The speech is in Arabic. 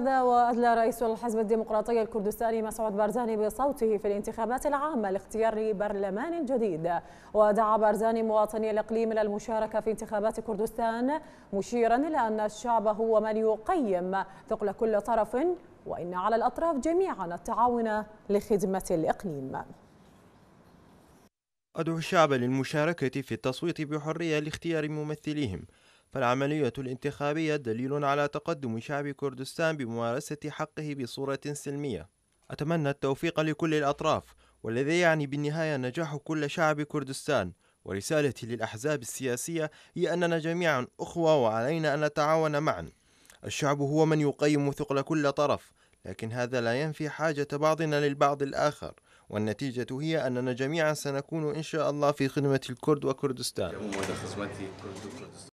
هذا وأدلى رئيس الحزب الديمقراطي الكردستاني مسعود بارزاني بصوته في الانتخابات العامة لاختيار برلمان جديد ودعا بارزاني مواطني الإقليم إلى المشاركة في انتخابات كردستان مشيرا إلى أن الشعب هو من يقيم ثقل كل طرف وإن على الأطراف جميعا التعاون لخدمة الإقليم أدعو الشعب للمشاركة في التصويت بحرية لاختيار ممثليهم فالعملية الانتخابية دليل على تقدم شعب كردستان بممارسة حقه بصورة سلمية أتمنى التوفيق لكل الأطراف والذي يعني بالنهاية نجاح كل شعب كردستان ورسالتي للأحزاب السياسية هي أننا جميعا أخوة وعلينا أن نتعاون معا الشعب هو من يقيم ثقل كل طرف لكن هذا لا ينفي حاجة بعضنا للبعض الآخر والنتيجة هي أننا جميعا سنكون إن شاء الله في خدمة الكرد وكردستان